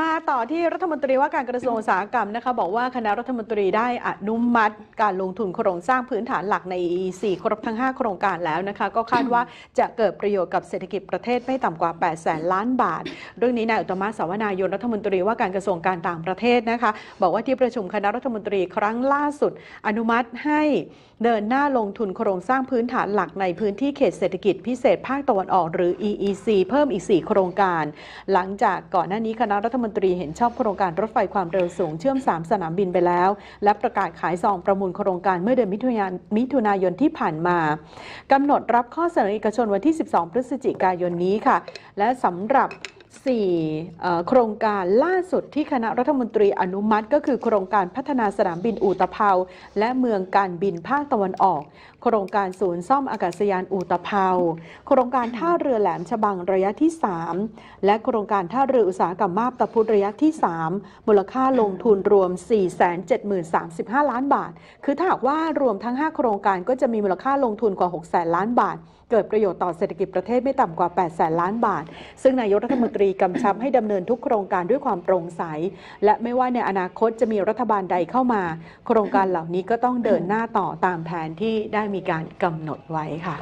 มาต่อที่รัฐมนตรีว่าการกระทรวงอุตสาหกรรมนะคะบอกว่าคณะรัฐมนตรีได้อนุมัติการลงทุนโครงสร้างพื้นฐานหลักใน4ครบทั้ง 5 โครงการแล้วนะคะก็คาดว่าจะเกิดประโยชน์กับเศรษฐกิจประเทศไม่ต่ำกว่า8แสนล้านบาท เรื่องนี้นายอุตมะสาวนายนรัฐมนตรีว่าการกระทรวงการต่างประเทศนะคะบอกว่าที่ประชุมคณะรัฐมนตรีครั้งล่าสุด อนุมัติให้ เดินหน้าลงทุนโครงสร้างพื้นฐานหลักในพื้นที่เขตเศรษฐกิจพิเศษภาคตะวันออก หรือ EEC เพิ่มอีก 4 โครงการ หลังจากก่อนหน้านี้คณะรัฐมมนตรีเห็นชอบโครงการรถไฟความเร็วสูงเชื่อม 3 สนามบินไปแล้ว และประกาศขายซองประมูลโครงการเมื่อเดือนมิถุนายนที่ผ่านมากำหนดรับข้อเสนอเอกชนวันที่ 12 พฤศจิกายนนี้ค่ะ และสำหรับ4โครงการล่าสุดที่คณะรัฐมนตรีอนุมัติ ก็คือโครงการพัฒนาสนามบินอู่ตะเภา และเมืองการบินภาคตะวันออก โครงการศูนย์ซ่อมอากาศยานอู่ตะเภา โครงการท่าเรือแหลมฉบังระยะที่ 3 และโครงการท่าเรืออุตสาหกรรมมาบตะพุธระยะที่ 3 มูลค่าลงทุนรวม4 7 3 5 ล้านบาท คือถ้าหากว่ารวมทั้ง 5 โครงการก็จะมีมูลค่าลงทุนกว่า6 0 0 0ล้านบาทเกิดประโยชน์ต่อเศรษฐกิจประเทศไม่ต่ำกว่า 8 0 0 0ล้านบาท ซึ่งนายกรัฐมนตรีรีกำชับให้ดำเนินทุกโครงการด้วยความโปร่งใส และไม่ว่าในอนาคตจะมีรัฐบาลใดเข้ามา โครงการเหล่านี้ก็ต้องเดินหน้าต่อตามแผนที่ได้มีการกำหนดไว้ค่ะ